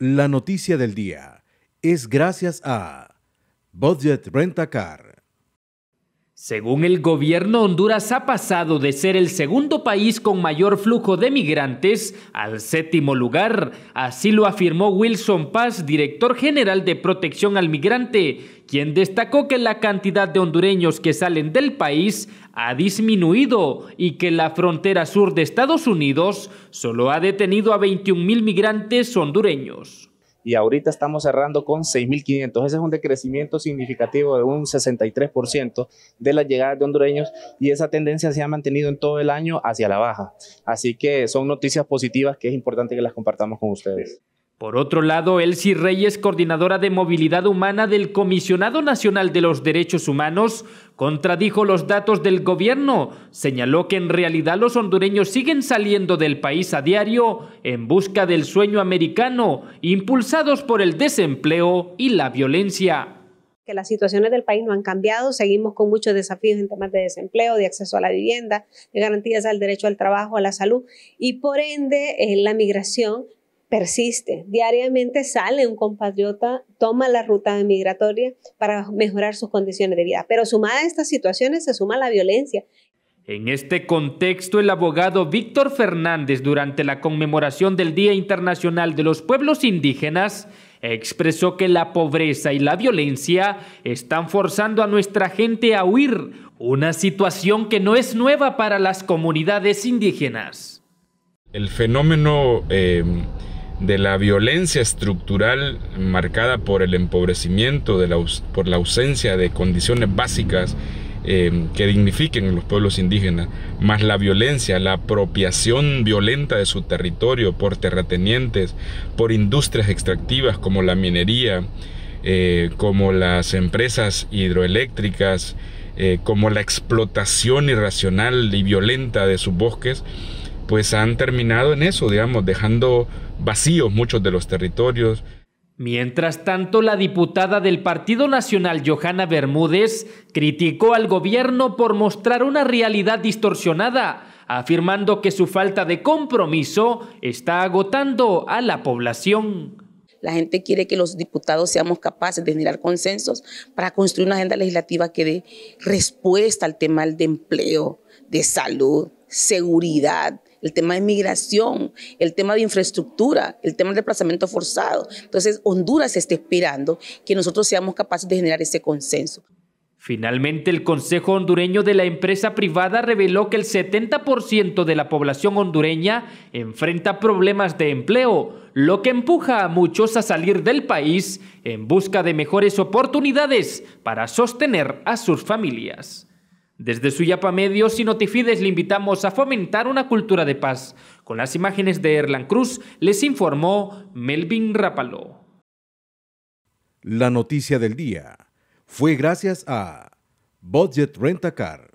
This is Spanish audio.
La noticia del día es gracias a Budget Car. Según el gobierno, Honduras ha pasado de ser el segundo país con mayor flujo de migrantes al séptimo lugar. Así lo afirmó Wilson Paz, director general de protección al migrante, quien destacó que la cantidad de hondureños que salen del país ha disminuido y que la frontera sur de Estados Unidos solo ha detenido a 21 mil migrantes hondureños y ahorita estamos cerrando con 6.500. Ese es un decrecimiento significativo de un 63% de las llegadas de hondureños y esa tendencia se ha mantenido en todo el año hacia la baja. Así que son noticias positivas que es importante que las compartamos con ustedes. Por otro lado, Elsie Reyes, coordinadora de movilidad humana del Comisionado Nacional de los Derechos Humanos, contradijo los datos del gobierno. Señaló que en realidad los hondureños siguen saliendo del país a diario en busca del sueño americano, impulsados por el desempleo y la violencia. Que las situaciones del país no han cambiado, seguimos con muchos desafíos en temas de desempleo, de acceso a la vivienda, de garantías al derecho al trabajo, a la salud y por ende en eh, la migración persiste. Diariamente sale un compatriota, toma la ruta migratoria para mejorar sus condiciones de vida. Pero sumada a estas situaciones se suma la violencia. En este contexto, el abogado Víctor Fernández, durante la conmemoración del Día Internacional de los Pueblos Indígenas, expresó que la pobreza y la violencia están forzando a nuestra gente a huir, una situación que no es nueva para las comunidades indígenas. El fenómeno eh, de la violencia estructural marcada por el empobrecimiento, por la ausencia de condiciones básicas em, que dignifiquen los pueblos indígenas, más la violencia, la apropiación violenta de su territorio por terratenientes, por industrias extractivas como la minería, eh, como las empresas hidroeléctricas, eh, como la explotación irracional y violenta de sus bosques, pues han terminado en eso, digamos, dejando vacíos muchos de los territorios. Mientras tanto, la diputada del Partido Nacional, Johanna Bermúdez, criticó al gobierno por mostrar una realidad distorsionada, afirmando que su falta de compromiso está agotando a la población. La gente quiere que los diputados seamos capaces de generar consensos para construir una agenda legislativa que dé respuesta al tema del empleo, de salud, seguridad, el tema de migración, el tema de infraestructura, el tema del desplazamiento forzado. Entonces, Honduras está esperando que nosotros seamos capaces de generar ese consenso. Finalmente, el Consejo Hondureño de la Empresa Privada reveló que el 70% de la población hondureña enfrenta problemas de empleo, lo que empuja a muchos a salir del país en busca de mejores oportunidades para sostener a sus familias. Desde Suyapa Medios y Notifides le invitamos a fomentar una cultura de paz. Con las imágenes de Erlan Cruz les informó Melvin Rápalo. La noticia del día fue gracias a Budget Rentacar